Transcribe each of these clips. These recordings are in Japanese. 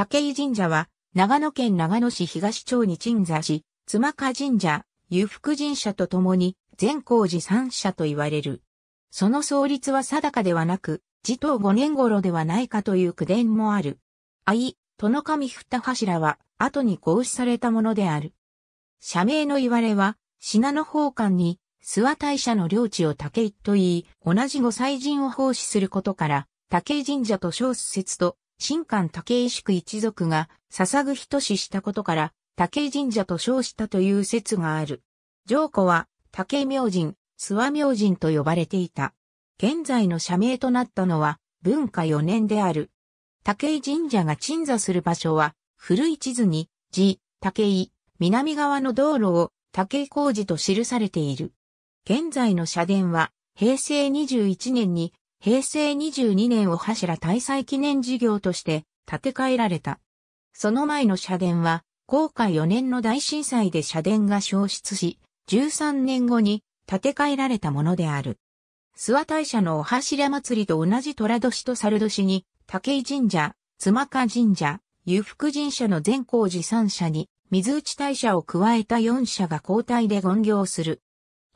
武井神社は、長野県長野市東町に鎮座し、妻家神社、裕福神社と共に、善光寺三社と言われる。その創立は定かではなく、自頭五年頃ではないかという苦伝もある。愛、殿神二柱は、後に合祀されたものである。社名の言われは、品の宝冠に、諏訪大社の領地を武井と言い、同じ御祭神を奉仕することから、竹井神社と小説と新館武井宿一族が捧ぐ人ししたことから、武井神社と称したという説がある。上古は、武井明神、諏訪明神と呼ばれていた。現在の社名となったのは、文化4年である。武井神社が鎮座する場所は、古い地図に、寺、武井、南側の道路を、武井工事と記されている。現在の社殿は、平成21年に平成22年を柱大祭記念事業として建て替えられた。その前の社殿は、後悔4年の大震災で社殿が消失し、13年後に建て替えられたものである。諏訪大社のお柱祭りと同じ虎年と猿年に、武井神社、妻賀神社、裕福神社の善光寺三社に、水内大社を加えた4社が交代で権行する。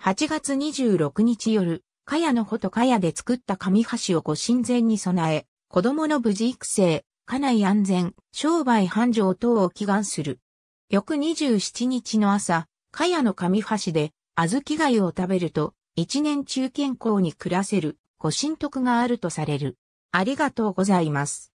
8月26日夜、茅のほと茅で作った紙箸をご神前に備え、子供の無事育成、家内安全、商売繁盛等を祈願する。翌27日の朝、茅の紙箸で、小豆貝を食べると、一年中健康に暮らせる、ご神徳があるとされる。ありがとうございます。